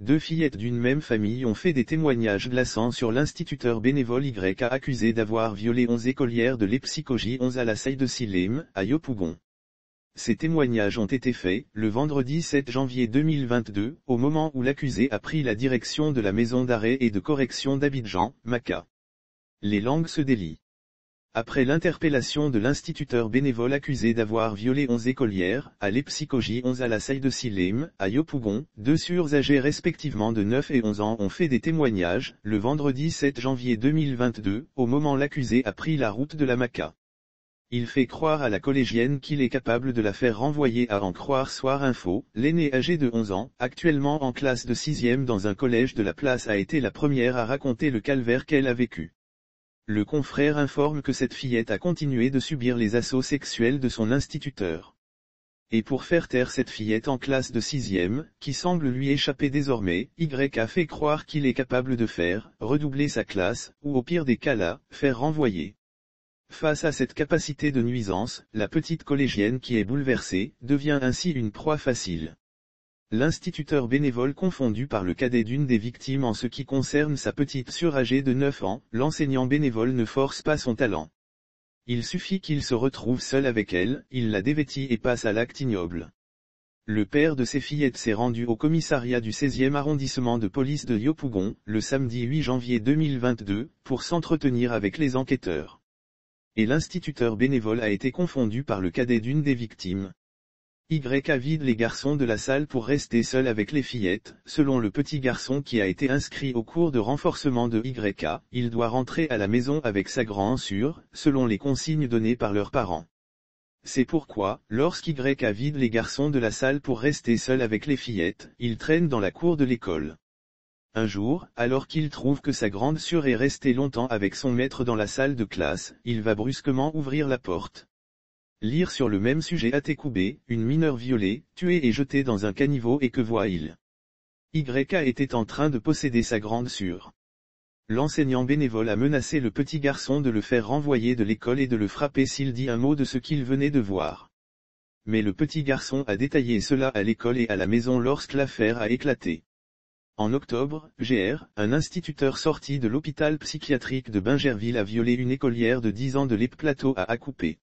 Deux fillettes d'une même famille ont fait des témoignages glaçants sur l'instituteur bénévole Y accusé d'avoir violé 11 écolières de l'Epsychogie 11 à la Seille de Silem, à Yopougon. Ces témoignages ont été faits, le vendredi 7 janvier 2022, au moment où l'accusé a pris la direction de la maison d'arrêt et de correction d'Abidjan, Maca. Les langues se délient. Après l'interpellation de l'instituteur bénévole accusé d'avoir violé 11 écolières, à l'Epsychogie 11 à la Seille de Silim, à Yopougon, deux sûrs âgés respectivement de 9 et 11 ans ont fait des témoignages, le vendredi 7 janvier 2022, au moment l'accusé a pris la route de la Maca. Il fait croire à la collégienne qu'il est capable de la faire renvoyer à en croire Soir Info, l'aîné âgé de 11 ans, actuellement en classe de 6e dans un collège de la place a été la première à raconter le calvaire qu'elle a vécu. Le confrère informe que cette fillette a continué de subir les assauts sexuels de son instituteur. Et pour faire taire cette fillette en classe de sixième, qui semble lui échapper désormais, Y a fait croire qu'il est capable de faire, redoubler sa classe, ou au pire des cas là, faire renvoyer. Face à cette capacité de nuisance, la petite collégienne qui est bouleversée, devient ainsi une proie facile l'instituteur bénévole confondu par le cadet d'une des victimes en ce qui concerne sa petite âgée de 9 ans, l'enseignant bénévole ne force pas son talent. Il suffit qu'il se retrouve seul avec elle, il la dévêtit et passe à l'acte ignoble. Le père de ses fillettes s'est rendu au commissariat du 16e arrondissement de police de Yopougon, le samedi 8 janvier 2022, pour s'entretenir avec les enquêteurs. Et l'instituteur bénévole a été confondu par le cadet d'une des victimes, YK vide les garçons de la salle pour rester seul avec les fillettes. Selon le petit garçon qui a été inscrit au cours de renforcement de YK, il doit rentrer à la maison avec sa grande sœur selon les consignes données par leurs parents. C'est pourquoi, lorsqu'YK vide les garçons de la salle pour rester seul avec les fillettes, il traîne dans la cour de l'école. Un jour, alors qu'il trouve que sa grande sœur est restée longtemps avec son maître dans la salle de classe, il va brusquement ouvrir la porte. Lire sur le même sujet Técoubé, une mineure violée, tuée et jetée dans un caniveau et que voit-il YK était en train de posséder sa grande sûre. L'enseignant bénévole a menacé le petit garçon de le faire renvoyer de l'école et de le frapper s'il dit un mot de ce qu'il venait de voir. Mais le petit garçon a détaillé cela à l'école et à la maison lorsque l'affaire a éclaté. En octobre, GR, un instituteur sorti de l'hôpital psychiatrique de Bingerville a violé une écolière de 10 ans de l'Ep Plateau à Acoupé.